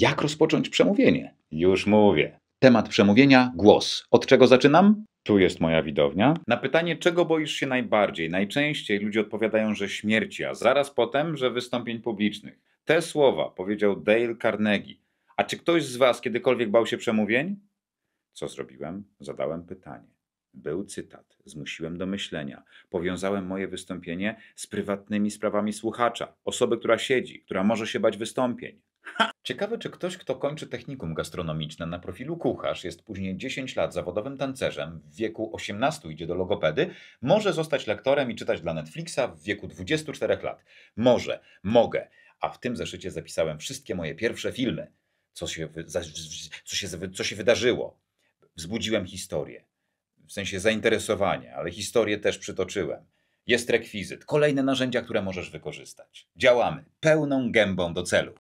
Jak rozpocząć przemówienie? Już mówię. Temat przemówienia głos. Od czego zaczynam? Tu jest moja widownia. Na pytanie, czego boisz się najbardziej, najczęściej ludzie odpowiadają, że śmierci, a zaraz potem, że wystąpień publicznych. Te słowa powiedział Dale Carnegie. A czy ktoś z Was kiedykolwiek bał się przemówień? Co zrobiłem? Zadałem pytanie. Był cytat, zmusiłem do myślenia. Powiązałem moje wystąpienie z prywatnymi sprawami słuchacza, osoby, która siedzi, która może się bać wystąpień. Ciekawe, czy ktoś, kto kończy technikum gastronomiczne na profilu kucharz, jest później 10 lat zawodowym tancerzem, w wieku 18 idzie do logopedy, może zostać lektorem i czytać dla Netflixa w wieku 24 lat. Może, mogę, a w tym zeszycie zapisałem wszystkie moje pierwsze filmy. Co się, co się, co się wydarzyło? Wzbudziłem historię, w sensie zainteresowania, ale historię też przytoczyłem. Jest rekwizyt, kolejne narzędzia, które możesz wykorzystać. Działamy pełną gębą do celu.